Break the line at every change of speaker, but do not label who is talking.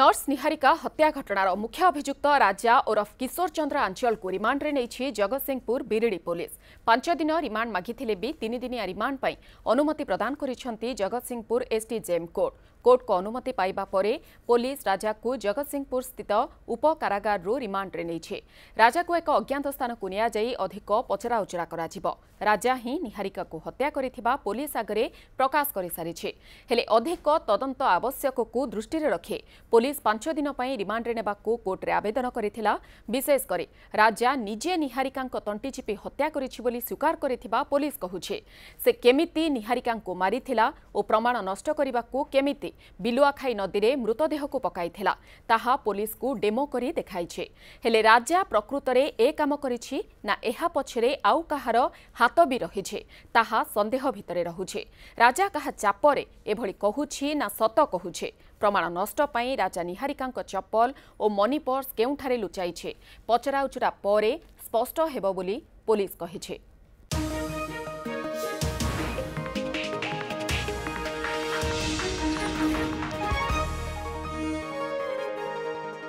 Norse নিহারিকা হত্যা ঘটনার মুখ্য অভিযুক্ত রাজা ওরফ কিশোর চন্দ্র আঞ্চলক রিমান্ডে নেইছি জগৎসিংপুর বিরিড়ি পুলিশ পাঁচ দিন রিমান্ড মাগিলে বি তিনদিনিয়া রিমান্ড পাই অনুমতি প্রদান করেছেন জগৎসিংপুর এসডিজেএম কোর্ট କୋର୍ଟଙ୍କ ଅନୁମତି ପାଇବା ପରେ ପୋଲିସ ରାଜାକୁ ଜଗତସିଂହପୁର ସ୍ଥିତ ଉପକାରାଗାରରୁ ରିମାଣ୍ଡରେ ନେଇଛି ରାଜାକୁ ଏକ ଅଜ୍ଞାତ ସ୍ଥାନକୁ ନିଆଯାଇ ଅଧିକ ପଚରାଉଚରା କରାଯିବ ରାଜା ହିଁ ନିହାରିକାକୁ ହତ୍ୟା କରିଥିବା ପୋଲିସ ଆଗରେ ପ୍ରକାଶ କରିସାରିଛି ହେଲେ ଅଧିକ ତଦନ୍ତ ଆବଶ୍ୟକକୁ ଦୃଷ୍ଟିରେ ରଖି ପୋଲିସ ପାଞ୍ଚ ଦିନ ପାଇଁ ରିମାଣ୍ଡରେ ନେବାକୁ କୋର୍ଟରେ ଆବେଦନ କରିଥିଲା ବିଶେଷ କରି ରାଜା ନିଜେ ନିହାରିକାଙ୍କ ତଣ୍ଟି ଚିପି ହତ୍ୟା କରିଛି ବୋଲି ସ୍ୱୀକାର କରିଥିବା ପୋଲିସ କହୁଛି ସେ କେମିତି ନିହାରିକାଙ୍କୁ ମାରିଥିଲା ଓ ପ୍ରମାଣ ନଷ୍ଟ କରିବାକୁ କେମିତି ବାହିନୀ ବିଲୁଆଖାଇ ନଦୀରେ ମୃତଦେହକୁ ପକାଇଥିଲା ତାହା ପୋଲିସକୁ ଡେମୋ କରି ଦେଖାଇଛି ହେଲେ ରାଜା ପ୍ରକୃତରେ ଏ କାମ କରିଛି ନା ଏହା ପଛରେ ଆଉ କାହାର ହାତ ବି ରହିଛି ତାହା ସନ୍ଦେହ ଭିତରେ ରହୁଛି ରାଜା କାହା ଚାପରେ ଏଭଳି କହୁଛି ନା ସତ କହୁଛି ପ୍ରମାଣ ନଷ୍ଟ ପାଇଁ ରାଜା ନିହାରିକାଙ୍କ ଚପଲ ଓ ମନି ପର୍ସ କେଉଁଠାରେ ଲୁଚାଇଛି ପଚରାଉଚରା ପରେ ସ୍ପଷ୍ଟ ହେବ ବୋଲି ପୋଲିସ କହିଛି